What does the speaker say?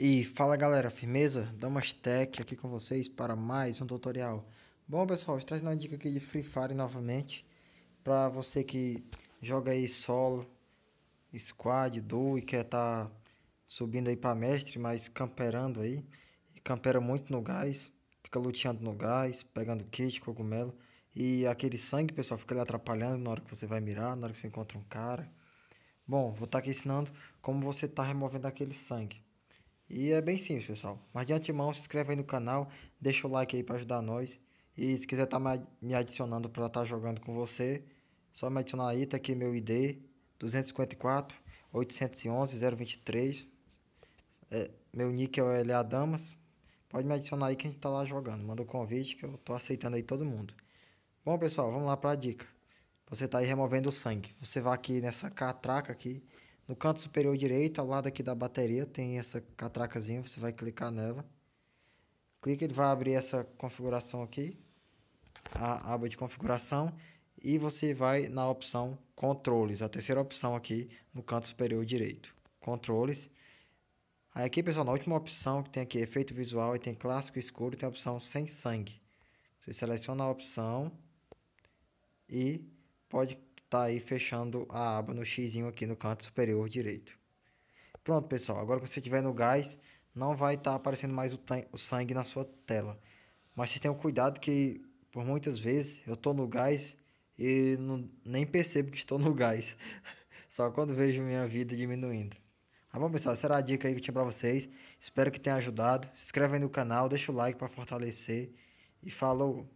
E fala galera, firmeza? Damas Tech aqui com vocês para mais um tutorial. Bom pessoal, trazendo uma dica aqui de Free Fire novamente. Para você que joga aí solo, squad, duo e quer tá subindo aí para mestre, mas camperando aí. E campera muito no gás, fica luteando no gás, pegando kit, cogumelo. E aquele sangue, pessoal, fica ali atrapalhando na hora que você vai mirar, na hora que você encontra um cara. Bom, vou estar tá aqui ensinando como você está removendo aquele sangue. E é bem simples, pessoal. Mas de antemão, se inscreve aí no canal, deixa o like aí para ajudar nós. E se quiser estar tá me adicionando para estar tá jogando com você, só me adicionar aí, tá aqui meu ID, 254 811 023. É, meu nick é o LA Damas. Pode me adicionar aí que a gente tá lá jogando. Manda o um convite que eu tô aceitando aí todo mundo. Bom, pessoal, vamos lá para a dica. Você tá aí removendo o sangue. Você vai aqui nessa catraca aqui no canto superior direito, ao lado aqui da bateria, tem essa catracazinha, você vai clicar nela. Clica, ele vai abrir essa configuração aqui, a aba de configuração, e você vai na opção controles, a terceira opção aqui no canto superior direito, controles. Aí aqui, pessoal, na última opção que tem aqui efeito visual, e tem clássico escuro, tem a opção sem sangue. Você seleciona a opção e pode tá aí fechando a aba no xizinho aqui no canto superior direito. Pronto, pessoal. Agora quando você estiver no gás, não vai estar tá aparecendo mais o, o sangue na sua tela. Mas você tem um cuidado que por muitas vezes eu tô no gás e não, nem percebo que estou no gás. Só quando vejo minha vida diminuindo. Tá bom, pessoal? Essa era a dica aí que eu tinha para vocês. Espero que tenha ajudado. Se inscreve aí no canal, deixa o like para fortalecer. E falou!